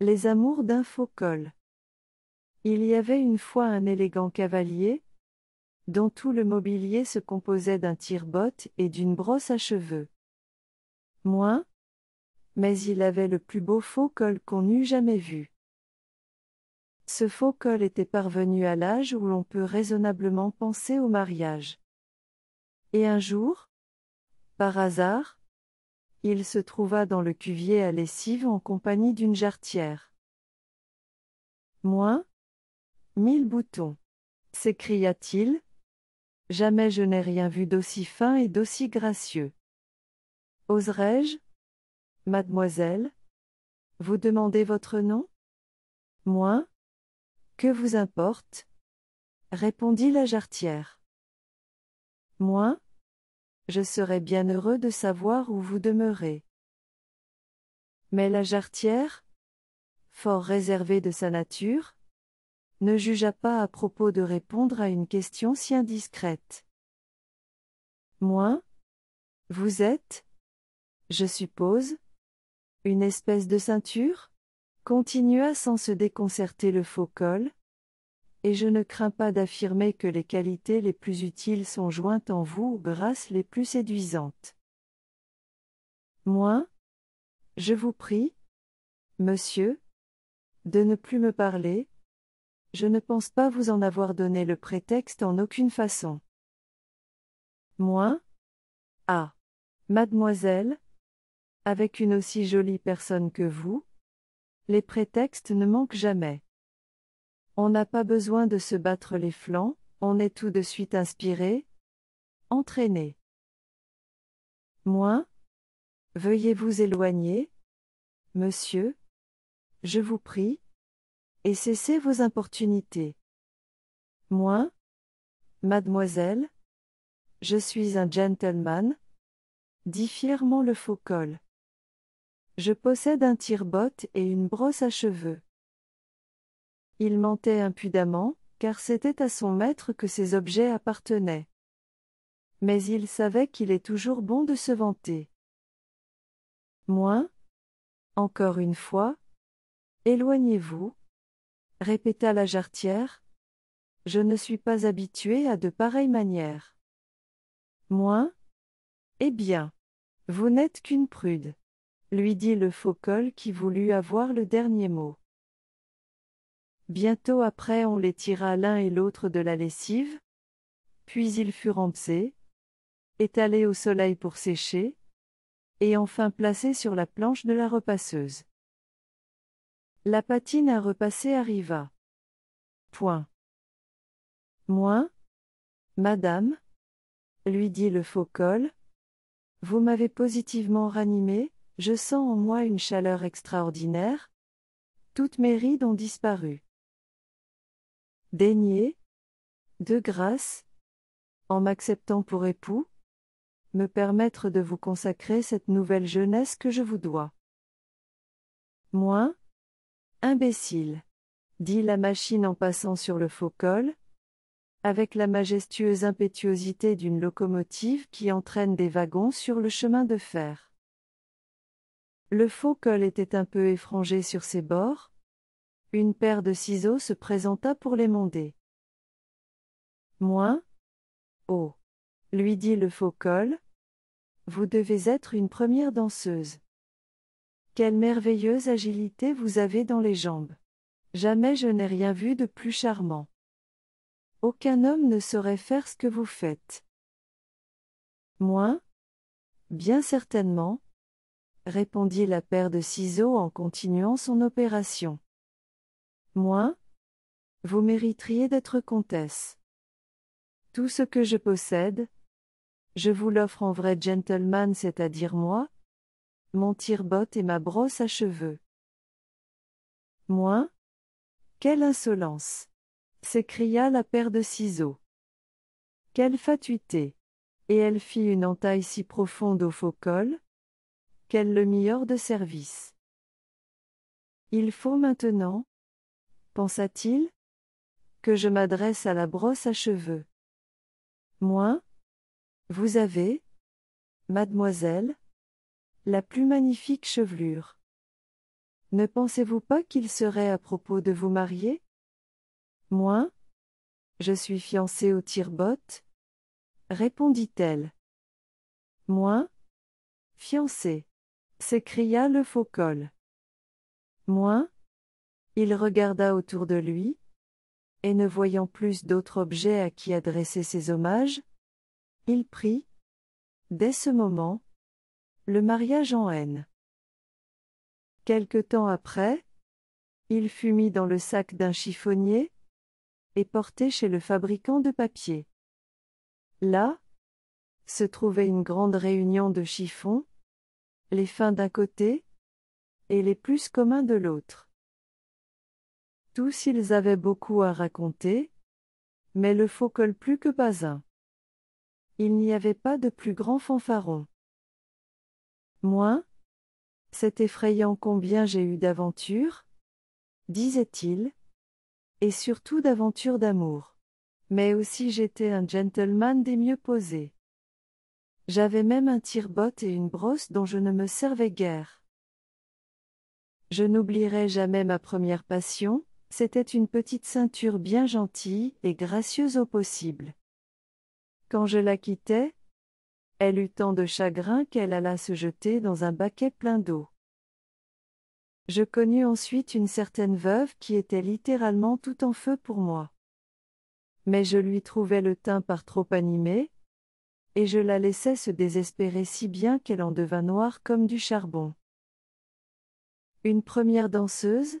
Les amours d'un faux col. Il y avait une fois un élégant cavalier, dont tout le mobilier se composait d'un tire-botte et d'une brosse à cheveux. Moins. Mais il avait le plus beau faux col qu'on eût jamais vu. Ce faux col était parvenu à l'âge où l'on peut raisonnablement penser au mariage. Et un jour, par hasard, il se trouva dans le cuvier à lessive en compagnie d'une jarretière. Moins mille boutons. s'écria-t-il. Jamais je n'ai rien vu d'aussi fin et d'aussi gracieux. Oserais-je Mademoiselle Vous demandez votre nom Moins Que vous importe répondit la jarretière. Moins je serais bien heureux de savoir où vous demeurez. Mais la jarretière, fort réservée de sa nature, ne jugea pas à propos de répondre à une question si indiscrète. Moi Vous êtes Je suppose Une espèce de ceinture continua sans se déconcerter le faux col, et je ne crains pas d'affirmer que les qualités les plus utiles sont jointes en vous aux grâces les plus séduisantes. Moins, Je vous prie, monsieur, de ne plus me parler, je ne pense pas vous en avoir donné le prétexte en aucune façon. Moins, Ah Mademoiselle Avec une aussi jolie personne que vous, les prétextes ne manquent jamais. On n'a pas besoin de se battre les flancs, on est tout de suite inspiré, entraîné. Moins. Veuillez vous éloigner, monsieur. Je vous prie. Et cessez vos importunités. Moins. Mademoiselle. Je suis un gentleman. Dit fièrement le faux col. Je possède un tire-botte et une brosse à cheveux. Il mentait impudemment, car c'était à son maître que ces objets appartenaient. Mais il savait qu'il est toujours bon de se vanter. Moins. Encore une fois. Éloignez-vous. Répéta la jarretière. Je ne suis pas habituée à de pareilles manières. Moins. Eh bien. Vous n'êtes qu'une prude. Lui dit le faux col qui voulut avoir le dernier mot. Bientôt après on les tira l'un et l'autre de la lessive, puis ils furent empsés, étalés au soleil pour sécher, et enfin placés sur la planche de la repasseuse. La patine à repasser arriva. Point. Moins Madame lui dit le faux col. Vous m'avez positivement ranimé, je sens en moi une chaleur extraordinaire. Toutes mes rides ont disparu. Daigné, de grâce, en m'acceptant pour époux, me permettre de vous consacrer cette nouvelle jeunesse que je vous dois. Moi, imbécile, dit la machine en passant sur le faux col, avec la majestueuse impétuosité d'une locomotive qui entraîne des wagons sur le chemin de fer. Le faux col était un peu effrangé sur ses bords, une paire de ciseaux se présenta pour l'émonder. Moi ?»« Oh lui dit le faux col. Vous devez être une première danseuse. Quelle merveilleuse agilité vous avez dans les jambes. Jamais je n'ai rien vu de plus charmant. Aucun homme ne saurait faire ce que vous faites. Moi ?»« Bien certainement, répondit la paire de ciseaux en continuant son opération. Moi Vous mériteriez d'être comtesse. Tout ce que je possède Je vous l'offre en vrai gentleman, c'est-à-dire moi Mon tire-botte et ma brosse à cheveux. Moi Quelle insolence s'écria la paire de ciseaux. Quelle fatuité Et elle fit une entaille si profonde au faux col qu'elle le mit hors de service. Il faut maintenant, pensa-t-il, que je m'adresse à la brosse à cheveux. Moi, Vous avez, mademoiselle, la plus magnifique chevelure. Ne pensez-vous pas qu'il serait à propos de vous marier Moi, Je suis fiancée au tire répondit-elle. Moi, Fiancée s'écria le faux col. Moi il regarda autour de lui, et ne voyant plus d'autre objet à qui adresser ses hommages, il prit, dès ce moment, le mariage en haine. Quelque temps après, il fut mis dans le sac d'un chiffonnier et porté chez le fabricant de papier. Là, se trouvait une grande réunion de chiffons, les fins d'un côté et les plus communs de l'autre. Tous avaient beaucoup à raconter, mais le faux col plus que pas un. Il n'y avait pas de plus grand fanfaron. Moi, C'est effrayant combien j'ai eu d'aventures, disait-il, et surtout d'aventures d'amour. Mais aussi j'étais un gentleman des mieux posés. J'avais même un tire-botte et une brosse dont je ne me servais guère. Je n'oublierai jamais ma première passion, c'était une petite ceinture bien gentille et gracieuse au possible. Quand je la quittais, elle eut tant de chagrin qu'elle alla se jeter dans un baquet plein d'eau. Je connus ensuite une certaine veuve qui était littéralement tout en feu pour moi. Mais je lui trouvais le teint par trop animé, et je la laissais se désespérer si bien qu'elle en devint noire comme du charbon. Une première danseuse,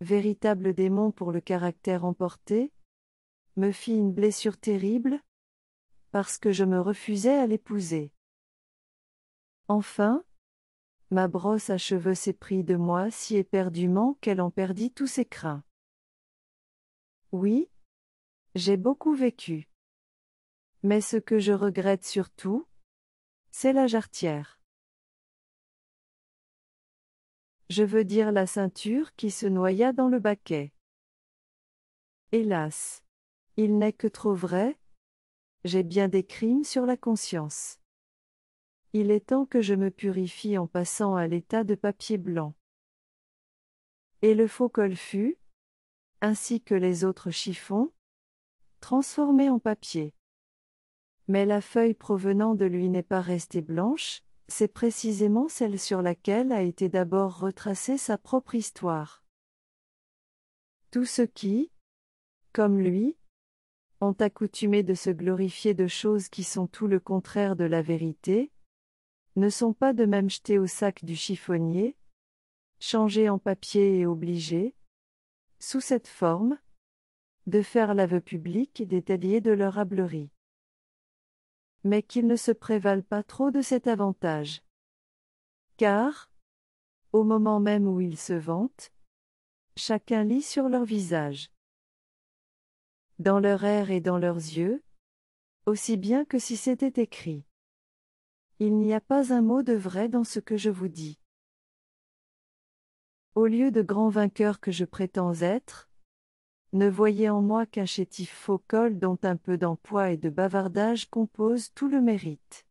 Véritable démon pour le caractère emporté Me fit une blessure terrible Parce que je me refusais à l'épouser. Enfin, ma brosse à cheveux s'est pris de moi si éperdument qu'elle en perdit tous ses crins. Oui, j'ai beaucoup vécu. Mais ce que je regrette surtout, c'est la jarretière. Je veux dire la ceinture qui se noya dans le baquet. Hélas. Il n'est que trop vrai. J'ai bien des crimes sur la conscience. Il est temps que je me purifie en passant à l'état de papier blanc. Et le faux col fut, ainsi que les autres chiffons, transformé en papier. Mais la feuille provenant de lui n'est pas restée blanche, c'est précisément celle sur laquelle a été d'abord retracée sa propre histoire. Tous ceux qui, comme lui, ont accoutumé de se glorifier de choses qui sont tout le contraire de la vérité, ne sont pas de même jetés au sac du chiffonnier, changés en papier et obligés, sous cette forme, de faire l'aveu public et détaillé de leur hablerie mais qu'ils ne se prévalent pas trop de cet avantage. Car, au moment même où ils se vantent, chacun lit sur leur visage, dans leur air et dans leurs yeux, aussi bien que si c'était écrit. Il n'y a pas un mot de vrai dans ce que je vous dis. Au lieu de grand vainqueur que je prétends être, ne voyez en moi qu'un chétif faux col dont un peu d'emploi et de bavardage composent tout le mérite.